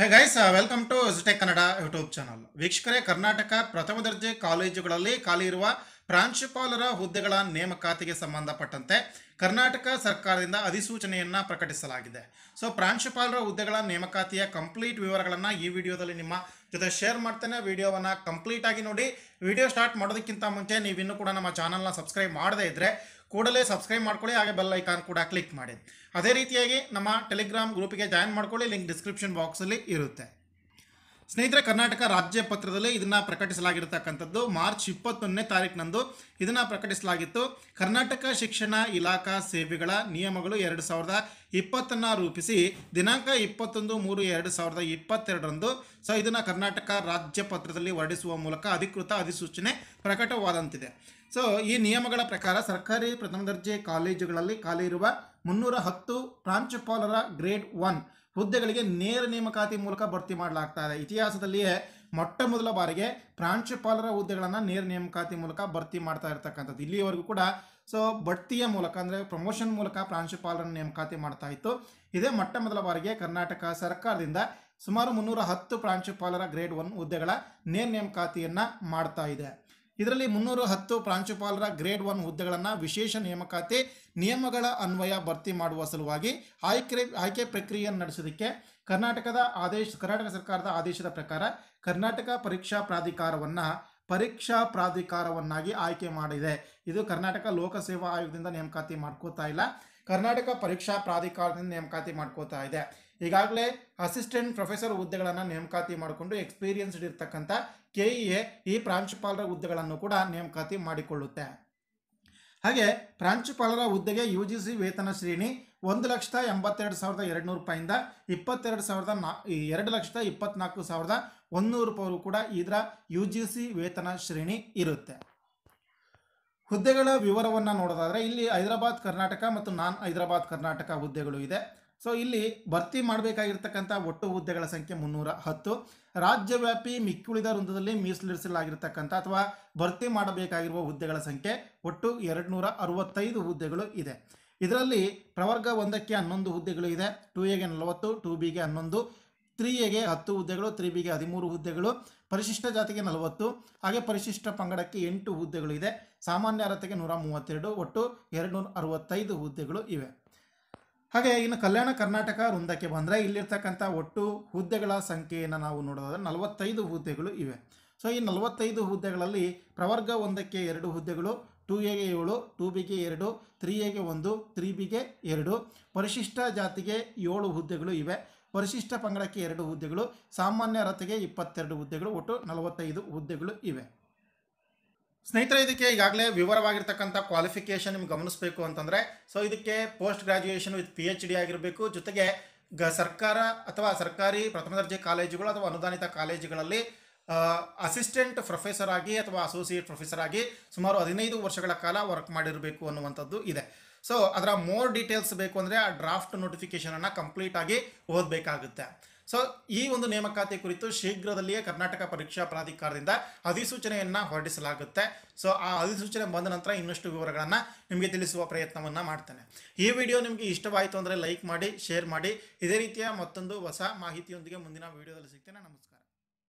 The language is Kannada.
hey guys welcome to G Tech Kannada YouTube channel ವೀಕ್ಷಕರೇ ಕರ್ನಾಟಕ ಪ್ರಥಮ ದರ್ಜೆ ಕಾಲೇಜುಗಳಲ್ಲಿ ಖಾಲಿ ಇರುವ ಪ್ರಾಂಶುಪಾಲರ ಹುದ್ದೆಗಳ ನೇಮಕಾತಿಗೆ ಸಂಬಂಧಪಟ್ಟಂತೆ ಕರ್ನಾಟಕ ಸರ್ಕಾರದಿಂದ ಅಧಿಸೂಚನೆಯನ್ನು ಪ್ರಕಟಿಸಲಾಗಿದೆ ಸೊ ಪ್ರಾಂಶುಪಾಲರ ಹುದ್ದೆಗಳ ನೇಮಕಾತಿಯ ಕಂಪ್ಲೀಟ್ ವಿವರಗಳನ್ನು ಈ ವಿಡಿಯೋದಲ್ಲಿ ನಿಮ್ಮ ಜೊತೆ ಶೇರ್ ಮಾಡ್ತೇನೆ ವಿಡಿಯೋವನ್ನು ಕಂಪ್ಲೀಟಾಗಿ ನೋಡಿ ವಿಡಿಯೋ ಸ್ಟಾರ್ಟ್ ಮಾಡೋದಕ್ಕಿಂತ ಮುಂಚೆ ನೀವಿನ್ನೂ ಕೂಡ ನಮ್ಮ ಚಾನಲ್ನ ಸಬ್ಸ್ಕ್ರೈಬ್ ಮಾಡದೇ ಇದ್ದರೆ ಕೂಡಲೇ ಸಬ್ಸ್ಕ್ರೈಬ್ ಮಾಡ್ಕೊಳ್ಳಿ ಹಾಗೆ ಬೆಲ್ ಐಕಾನ್ ಕೂಡ ಕ್ಲಿಕ್ ಮಾಡಿ ಅದೇ ರೀತಿಯಾಗಿ ನಮ್ಮ ಟೆಲಿಗ್ರಾಮ್ ಗ್ರೂಪಿಗೆ ಜಾಯಿನ್ ಮಾಡ್ಕೊಳ್ಳಿ ಲಿಂಕ್ ಡಿಸ್ಕ್ರಿಪ್ಷನ್ ಬಾಕ್ಸಲ್ಲಿ ಇರುತ್ತೆ ಸ್ನೇಹಿತರೆ ಕರ್ನಾಟಕ ರಾಜ್ಯ ಪತ್ರದಲ್ಲಿ ಇದನ್ನ ಪ್ರಕಟಿಸಲಾಗಿರ್ತಕ್ಕಂಥದ್ದು ಮಾರ್ಚ್ ಇಪ್ಪತ್ತೊಂದನೇ ತಾರೀಕಿನಂದು ಇದನ್ನ ಪ್ರಕಟಿಸಲಾಗಿತ್ತು ಕರ್ನಾಟಕ ಶಿಕ್ಷಣ ಇಲಾಖಾ ಸೇವೆಗಳ ನಿಯಮಗಳು ಎರಡು ಸಾವಿರದ ಇಪ್ಪತ್ತನ್ನು ರೂಪಿಸಿ ದಿನಾಂಕ ಇಪ್ಪತ್ತೊಂದು ಮೂರು ಎರಡು ಸಾವಿರದ ಇಪ್ಪತ್ತೆರಡರಂದು ಸೊ ಇದನ್ನು ಕರ್ನಾಟಕ ರಾಜ್ಯ ಪತ್ರದಲ್ಲಿ ಹೊರಡಿಸುವ ಮೂಲಕ ಅಧಿಕೃತ ಅಧಿಸೂಚನೆ ಪ್ರಕಟವಾದಂತಿದೆ ಸೊ ಈ ನಿಯಮಗಳ ಪ್ರಕಾರ ಸರ್ಕಾರಿ ಪ್ರಥಮ ದರ್ಜೆ ಕಾಲೇಜುಗಳಲ್ಲಿ ಖಾಲಿ ಇರುವ ಮುನ್ನೂರ ಹತ್ತು ಪ್ರಾಂಶುಪಾಲರ ಗ್ರೇಡ್ ಒನ್ ಹುದ್ದೆಗಳಿಗೆ ನೇರ ನೇಮಕಾತಿ ಮೂಲಕ ಭರ್ತಿ ಮಾಡಲಾಗ್ತಾ ಇದೆ ಇತಿಹಾಸದಲ್ಲಿಯೇ ಮೊಟ್ಟ ಮೊದಲ ಬಾರಿಗೆ ಪ್ರಾಂಶುಪಾಲರ ಹುದ್ದೆಗಳನ್ನು ನೇರ ನೇಮಕಾತಿ ಮೂಲಕ ಭರ್ತಿ ಮಾಡ್ತಾ ಇರತಕ್ಕಂಥದ್ದು ಇಲ್ಲಿಯವರೆಗೂ ಕೂಡ ಸೊ ಬಡ್ತಿಯ ಮೂಲಕ ಅಂದರೆ ಪ್ರಮೋಷನ್ ಮೂಲಕ ಪ್ರಾಂಶುಪಾಲರನ್ನು ನೇಮಕಾತಿ ಮಾಡ್ತಾ ಇತ್ತು ಇದೇ ಮೊಟ್ಟ ಮೊದಲ ಬಾರಿಗೆ ಕರ್ನಾಟಕ ಸರ್ಕಾರದಿಂದ ಸುಮಾರು ಮುನ್ನೂರ ಹತ್ತು ಪ್ರಾಂಶುಪಾಲರ ಗ್ರೇಡ್ ಒನ್ ಹುದ್ದೆಗಳ ನೇರ ನೇಮಕಾತಿಯನ್ನು ಮಾಡ್ತಾ ಇದೆ ಇದರಲ್ಲಿ ಮುನ್ನೂರು ಹತ್ತು ಪ್ರಾಂಶುಪಾಲರ ಗ್ರೇಡ್ ಒನ್ ಹುದ್ದೆಗಳನ್ನು ವಿಶೇಷ ನೇಮಕಾತಿ ನಿಯಮಗಳ ಅನ್ವಯ ಭರ್ತಿ ಮಾಡುವ ಸಲುವಾಗಿ ಆಯ್ಕೆ ಆಯ್ಕೆ ಪ್ರಕ್ರಿಯೆಯನ್ನು ನಡೆಸೋದಕ್ಕೆ ಕರ್ನಾಟಕದ ಆದೇಶ ಕರ್ನಾಟಕ ಸರ್ಕಾರದ ಆದೇಶದ ಪ್ರಕಾರ ಕರ್ನಾಟಕ ಪರೀಕ್ಷಾ ಪ್ರಾಧಿಕಾರವನ್ನು ಪರೀಕ್ಷಾ ಪ್ರಾಧಿಕಾರವನ್ನಾಗಿ ಆಯ್ಕೆ ಮಾಡಿದೆ ಇದು ಕರ್ನಾಟಕ ಲೋಕಸೇವಾ ಆಯೋಗದಿಂದ ನೇಮಕಾತಿ ಮಾಡ್ಕೋತಾ ಇಲ್ಲ ಕರ್ನಾಟಕ ಪರೀಕ್ಷಾ ಪ್ರಾಧಿಕಾರದಿಂದ ನೇಮಕಾತಿ ಮಾಡ್ಕೋತಾ ಇದೆ ಈಗಾಗಲೇ ಅಸಿಸ್ಟೆಂಟ್ ಪ್ರೊಫೆಸರ್ ಹುದ್ದೆಗಳನ್ನು ನೇಮಕಾತಿ ಮಾಡಿಕೊಂಡು ಎಕ್ಸ್ಪೀರಿಯನ್ಸ್ಡ್ ಇರ್ತಕ್ಕಂಥ ಕೆ ಇ ಎ ಈ ಪ್ರಾಂಶುಪಾಲರ ಹುದ್ದೆಗಳನ್ನು ಕೂಡ ನೇಮಕಾತಿ ಮಾಡಿಕೊಳ್ಳುತ್ತೆ ಹಾಗೆ ಪ್ರಾಂಶುಪಾಲರ ಹುದ್ದೆಗೆ ಯು ಜಿ ಸಿ ವೇತನ ಶ್ರೇಣಿ ಒಂದು ಲಕ್ಷದ ಎಂಬತ್ತೆರಡು ಸಾವಿರದ ಎರಡು ನೂರು ರೂಪಾಯಿಂದ ಇಪ್ಪತ್ತೆರಡು ಸಾವಿರದ ನಾ ಎರಡು ಲಕ್ಷದ ಇಪ್ಪತ್ನಾಲ್ಕು ಸಾವಿರದ ಒಂದೂರು ರೂಪಾಯಿ ಕೂಡ ಇದರ ಯು ಜಿ ಸಿ ವೇತನ ಶ್ರೇಣಿ ಇರುತ್ತೆ ಹುದ್ದೆಗಳ ವಿವರವನ್ನು ನೋಡೋದಾದರೆ ಇಲ್ಲಿ ಹೈದರಾಬಾದ್ ಕರ್ನಾಟಕ ಮತ್ತು ನಾನ್ ಹೈದರಾಬಾದ್ ಕರ್ನಾಟಕ ಹುದ್ದೆಗಳು ಇದೆ ಸೊ ಇಲ್ಲಿ ಭರ್ತಿ ಮಾಡಬೇಕಾಗಿರ್ತಕ್ಕಂಥ ಒಟ್ಟು ಹುದ್ದೆಗಳ ಸಂಖ್ಯೆ ಮುನ್ನೂರ ಹತ್ತು ರಾಜ್ಯವ್ಯಾಪಿ ಮಿಕ್ಕುಳಿದ ವೃಂದದಲ್ಲಿ ಮೀಸಲಿರಿಸಲಾಗಿರ್ತಕ್ಕಂಥ ಅಥವಾ ಭರ್ತಿ ಮಾಡಬೇಕಾಗಿರುವ ಹುದ್ದೆಗಳ ಸಂಖ್ಯೆ ಒಟ್ಟು ಎರಡು ನೂರ ಅರವತ್ತೈದು ಹುದ್ದೆಗಳು ಇದೆ ಇದರಲ್ಲಿ ಪ್ರವರ್ಗ ಒಂದಕ್ಕೆ ಹನ್ನೊಂದು ಹುದ್ದೆಗಳು ಇದೆ ಟೂ ಎಗೆ ನಲವತ್ತು ಟೂ ಬಿಗೆ ಹನ್ನೊಂದು ತ್ರೀ ಎಗೆ ಹತ್ತು ಹುದ್ದೆಗಳು ತ್ರೀ ಬಿಗೆ ಹದಿಮೂರು ಹುದ್ದೆಗಳು ಪರಿಶಿಷ್ಟ ಜಾತಿಗೆ ನಲವತ್ತು ಹಾಗೆ ಪರಿಶಿಷ್ಟ ಪಂಗಡಕ್ಕೆ ಎಂಟು ಹುದ್ದೆಗಳು ಇದೆ ಸಾಮಾನ್ಯ ಅರ್ಹತೆಗೆ ನೂರ ಮೂವತ್ತೆರಡು ಒಟ್ಟು ಎರಡು ನೂರ ಅರವತ್ತೈದು ಹುದ್ದೆಗಳು ಇವೆ ಹಾಗೆ ಇನ್ನು ಕಲ್ಯಾಣ ಕರ್ನಾಟಕ ವೃಂದಕ್ಕೆ ಬಂದರೆ ಇಲ್ಲಿರ್ತಕ್ಕಂಥ ಒಟ್ಟು ಹುದ್ದೆಗಳ ಸಂಖ್ಯೆಯನ್ನು ನಾವು ನೋಡೋದಾದ್ರೆ ನಲವತ್ತೈದು ಹುದ್ದೆಗಳು ಇವೆ ಸೊ ಈ ನಲವತ್ತೈದು ಹುದ್ದೆಗಳಲ್ಲಿ ಪ್ರವರ್ಗ ಒಂದಕ್ಕೆ ಎರಡು ಹುದ್ದೆಗಳು ಟೂ ಎಗೆ ಏಳು ಟೂ ಬಿಗೆ ಎರಡು ತ್ರೀ ಎಗೆ ಒಂದು ತ್ರೀ ಬಿಗೆ ಎರಡು ಪರಿಶಿಷ್ಟ ಜಾತಿಗೆ ಏಳು ಹುದ್ದೆಗಳು ಇವೆ ಪರಿಶಿಷ್ಟ ಪಂಗಡಕ್ಕೆ ಎರಡು ಹುದ್ದೆಗಳು ಸಾಮಾನ್ಯ ರಥಗೆ ಇಪ್ಪತ್ತೆರಡು ಹುದ್ದೆಗಳು ಒಟ್ಟು ನಲವತ್ತೈದು ಹುದ್ದೆಗಳು ಇವೆ ಸ್ನೇಹಿತರೆ ಇದಕ್ಕೆ ಈಗಾಗಲೇ ವಿವರವಾಗಿರ್ತಕ್ಕಂಥ ಕ್ವಾಲಿಫಿಕೇಷನ್ ನಿಮ್ಗೆ ಗಮನಿಸಬೇಕು ಅಂತಂದರೆ ಸೊ ಇದಕ್ಕೆ post graduation with P H D ಆಗಿರಬೇಕು ಜೊತೆಗೆ ಗ ಸರ್ಕಾರ ಅಥವಾ ಸರ್ಕಾರಿ ಪ್ರಥಮ ದರ್ಜೆ ಕಾಲೇಜುಗಳು ಅಥವಾ ಅನುದಾನಿತ ಕಾಲೇಜುಗಳಲ್ಲಿ ಅಸಿಸ್ಟೆಂಟ್ ಪ್ರೊಫೆಸರ್ ಆಗಿ ಅಥವಾ ಅಸೋಸಿಯೇಟ್ ಪ್ರೊಫೆಸರ್ ಆಗಿ ಸುಮಾರು ಹದಿನೈದು ವರ್ಷಗಳ ಕಾಲ ವರ್ಕ್ ಮಾಡಿರಬೇಕು ಅನ್ನುವಂಥದ್ದು ಇದೆ ಸೊ ಅದರ ಮೋರ್ ಡೀಟೇಲ್ಸ್ ಬೇಕು ಅಂದರೆ ಆ ಡ್ರಾಫ್ಟ್ ನೋಟಿಫಿಕೇಷನನ್ನು ಕಂಪ್ಲೀಟಾಗಿ ಓದಬೇಕಾಗುತ್ತೆ ಸೊ ಈ ಒಂದು ನೇಮಕಾತಿ ಕುರಿತು ಶೀಘ್ರದಲ್ಲಿಯೇ ಕರ್ನಾಟಕ ಪರೀಕ್ಷಾ ಪ್ರಾಧಿಕಾರದಿಂದ ಅಧಿಸೂಚನೆಯನ್ನು ಹೊರಡಿಸಲಾಗುತ್ತೆ ಸೊ ಆ ಅಧಿಸೂಚನೆ ಬಂದ ನಂತರ ಇನ್ನಷ್ಟು ವಿವರಗಳನ್ನು ನಿಮಗೆ ತಿಳಿಸುವ ಪ್ರಯತ್ನವನ್ನು ಮಾಡ್ತೇನೆ ಈ ವಿಡಿಯೋ ನಿಮಗೆ ಇಷ್ಟವಾಯಿತು ಅಂದರೆ ಲೈಕ್ ಮಾಡಿ ಶೇರ್ ಮಾಡಿ ಇದೇ ರೀತಿಯ ಮತ್ತೊಂದು ಹೊಸ ಮಾಹಿತಿಯೊಂದಿಗೆ ಮುಂದಿನ ವಿಡಿಯೋದಲ್ಲಿ ಸಿಗ್ತೇನೆ ನಮಸ್ಕಾರ